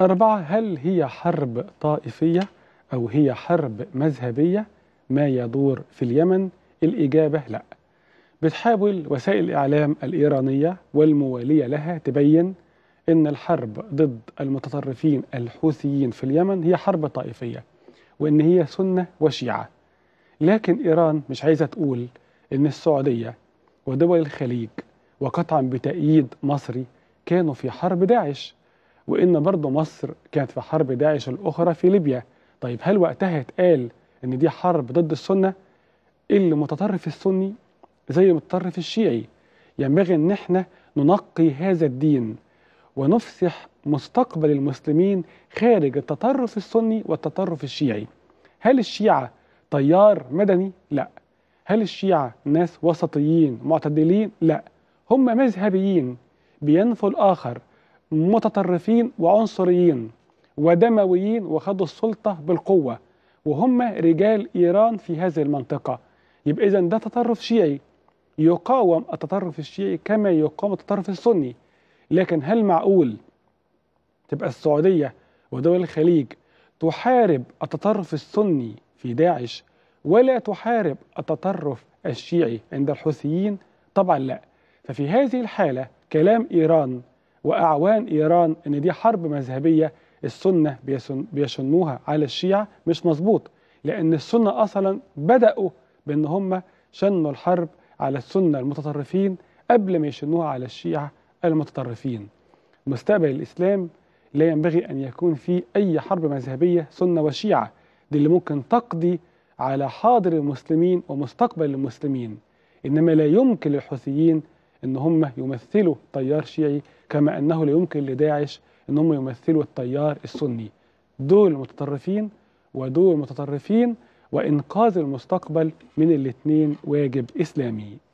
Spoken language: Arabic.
أربعة هل هي حرب طائفية أو هي حرب مذهبية ما يدور في اليمن الإجابة لا بتحاول وسائل الإعلام الإيرانية والموالية لها تبين إن الحرب ضد المتطرفين الحوثيين في اليمن هي حرب طائفية وإن هي سنة وشيعة لكن إيران مش عايزة تقول إن السعودية ودول الخليج وقطعا بتأييد مصري كانوا في حرب داعش وإن برضه مصر كانت في حرب داعش الأخرى في ليبيا طيب هل وقتها اتقال إن دي حرب ضد السنة؟ المتطرف السني زي المتطرف الشيعي ينبغي إن احنا ننقي هذا الدين ونفسح مستقبل المسلمين خارج التطرف السني والتطرف الشيعي هل الشيعة تيار مدني؟ لا هل الشيعة ناس وسطيين معتدلين؟ لا هم مذهبيين بينفوا الآخر متطرفين وعنصريين ودمويين وخدوا السلطة بالقوة وهم رجال إيران في هذه المنطقة يبقى إذا ده تطرف شيعي يقاوم التطرف الشيعي كما يقاوم التطرف السني لكن هل معقول تبقى السعودية ودول الخليج تحارب التطرف السني في داعش ولا تحارب التطرف الشيعي عند الحوثيين طبعا لا ففي هذه الحالة كلام إيران واعوان ايران ان دي حرب مذهبيه السنه بيشنوها على الشيعه مش مظبوط لان السنه اصلا بداوا بان هم شنوا الحرب على السنه المتطرفين قبل ما يشنوها على الشيعه المتطرفين مستقبل الاسلام لا ينبغي ان يكون في اي حرب مذهبيه سنه وشيعه دي اللي ممكن تقضي على حاضر المسلمين ومستقبل المسلمين انما لا يمكن للحوثيين ان هم يمثلوا تيار شيعي كما انه لا يمكن لداعش ان هم يمثلوا التيار السني دول متطرفين ودول متطرفين وانقاذ المستقبل من الاثنين واجب اسلامي